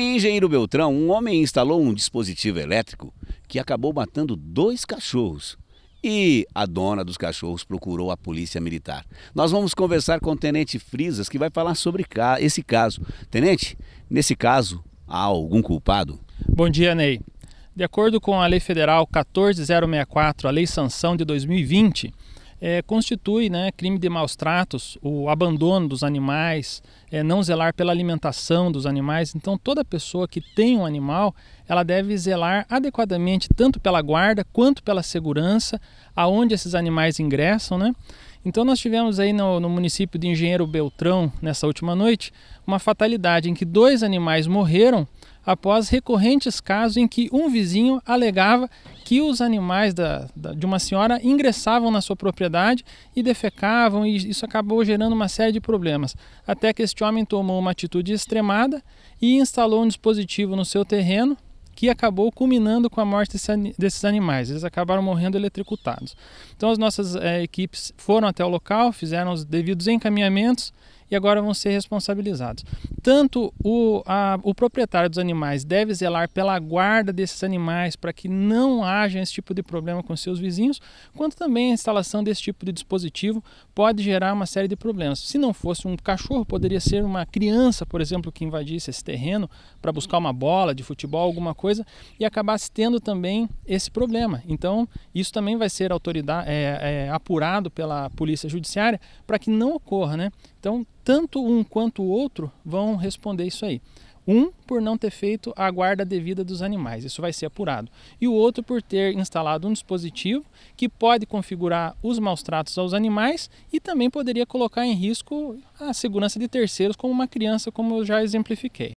Em Engenheiro Beltrão, um homem instalou um dispositivo elétrico que acabou matando dois cachorros. E a dona dos cachorros procurou a polícia militar. Nós vamos conversar com o Tenente Frisas, que vai falar sobre esse caso. Tenente, nesse caso, há algum culpado? Bom dia, Ney. De acordo com a Lei Federal 14064, a Lei Sanção de 2020, é, constitui né, crime de maus tratos, o abandono dos animais, é, não zelar pela alimentação dos animais. Então, toda pessoa que tem um animal, ela deve zelar adequadamente tanto pela guarda quanto pela segurança, aonde esses animais ingressam, né? Então nós tivemos aí no, no, município de Engenheiro Beltrão, nessa última noite, uma fatalidade em que dois animais morreram após recorrentes casos em que um vizinho alegava que os animais da, da, de uma senhora ingressavam na sua propriedade e defecavam, e isso acabou gerando uma série de problemas. Até que este homem tomou uma atitude extremada e instalou um dispositivo no seu terreno que acabou culminando com a morte desse, desses animais. Eles acabaram morrendo eletricutados. Então, as nossas é, equipes foram até o local, fizeram os devidos encaminhamentos e agora vão ser responsabilizados. Tanto o, a, o proprietário dos animais deve zelar pela guarda desses animais para que não haja esse tipo de problema com seus vizinhos, quanto também a instalação desse tipo de dispositivo pode gerar uma série de problemas. Se não fosse um cachorro, poderia ser uma criança, por exemplo, que invadisse esse terreno para buscar uma bola de futebol, alguma coisa, e acabasse tendo também esse problema. Então, isso também vai ser autoridade, é, é, apurado pela polícia judiciária para que não ocorra, né? Então, tanto um quanto o outro vão responder isso aí. Um por não ter feito a guarda devida dos animais, isso vai ser apurado. E o outro por ter instalado um dispositivo que pode configurar os maus tratos aos animais e também poderia colocar em risco a segurança de terceiros, como uma criança, como eu já exemplifiquei.